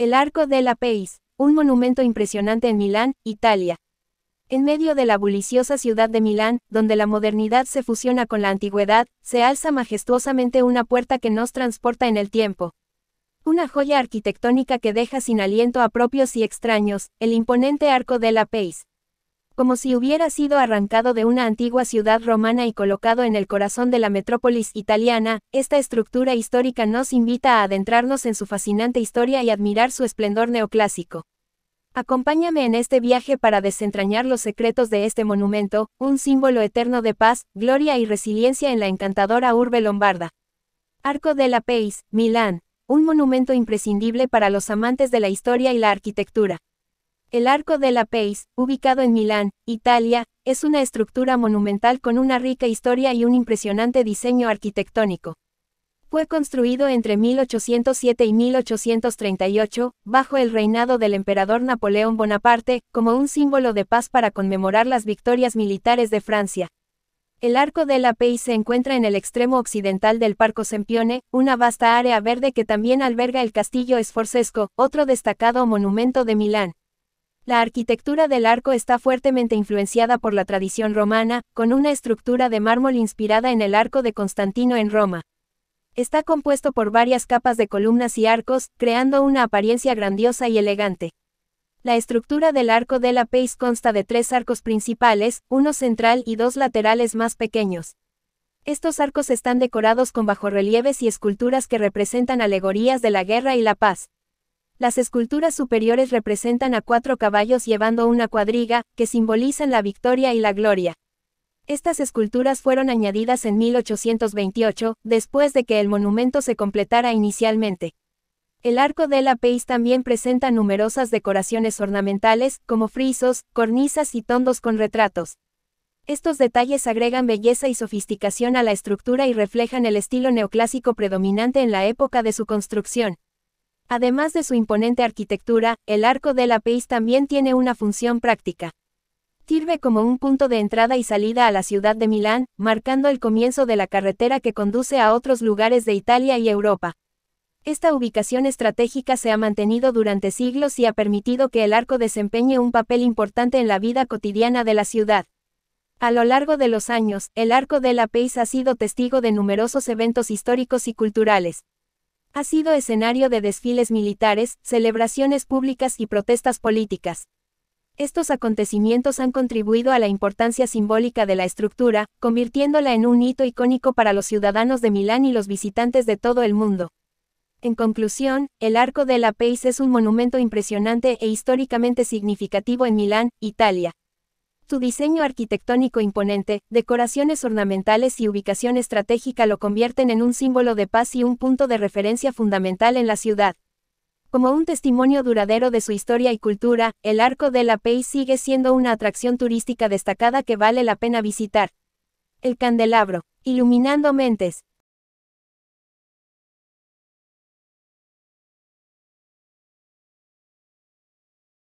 El Arco la Pace, un monumento impresionante en Milán, Italia. En medio de la bulliciosa ciudad de Milán, donde la modernidad se fusiona con la antigüedad, se alza majestuosamente una puerta que nos transporta en el tiempo. Una joya arquitectónica que deja sin aliento a propios y extraños, el imponente Arco de la Pace como si hubiera sido arrancado de una antigua ciudad romana y colocado en el corazón de la metrópolis italiana, esta estructura histórica nos invita a adentrarnos en su fascinante historia y admirar su esplendor neoclásico. Acompáñame en este viaje para desentrañar los secretos de este monumento, un símbolo eterno de paz, gloria y resiliencia en la encantadora urbe lombarda. Arco de la Milán, un monumento imprescindible para los amantes de la historia y la arquitectura. El Arco de la Pace, ubicado en Milán, Italia, es una estructura monumental con una rica historia y un impresionante diseño arquitectónico. Fue construido entre 1807 y 1838, bajo el reinado del emperador Napoleón Bonaparte, como un símbolo de paz para conmemorar las victorias militares de Francia. El Arco de la Paz se encuentra en el extremo occidental del Parco Sempione, una vasta área verde que también alberga el Castillo Esforcesco, otro destacado monumento de Milán. La arquitectura del arco está fuertemente influenciada por la tradición romana, con una estructura de mármol inspirada en el arco de Constantino en Roma. Está compuesto por varias capas de columnas y arcos, creando una apariencia grandiosa y elegante. La estructura del arco de la Pace consta de tres arcos principales, uno central y dos laterales más pequeños. Estos arcos están decorados con bajorrelieves y esculturas que representan alegorías de la guerra y la paz. Las esculturas superiores representan a cuatro caballos llevando una cuadriga, que simbolizan la victoria y la gloria. Estas esculturas fueron añadidas en 1828, después de que el monumento se completara inicialmente. El arco de la Peis también presenta numerosas decoraciones ornamentales, como frisos, cornisas y tondos con retratos. Estos detalles agregan belleza y sofisticación a la estructura y reflejan el estilo neoclásico predominante en la época de su construcción. Además de su imponente arquitectura, el Arco de la Paz también tiene una función práctica. Sirve como un punto de entrada y salida a la ciudad de Milán, marcando el comienzo de la carretera que conduce a otros lugares de Italia y Europa. Esta ubicación estratégica se ha mantenido durante siglos y ha permitido que el arco desempeñe un papel importante en la vida cotidiana de la ciudad. A lo largo de los años, el Arco de la Paz ha sido testigo de numerosos eventos históricos y culturales, ha sido escenario de desfiles militares, celebraciones públicas y protestas políticas. Estos acontecimientos han contribuido a la importancia simbólica de la estructura, convirtiéndola en un hito icónico para los ciudadanos de Milán y los visitantes de todo el mundo. En conclusión, el Arco de la Pace es un monumento impresionante e históricamente significativo en Milán, Italia. Su diseño arquitectónico imponente, decoraciones ornamentales y ubicación estratégica lo convierten en un símbolo de paz y un punto de referencia fundamental en la ciudad. Como un testimonio duradero de su historia y cultura, el Arco de la Pei sigue siendo una atracción turística destacada que vale la pena visitar. El candelabro, iluminando mentes,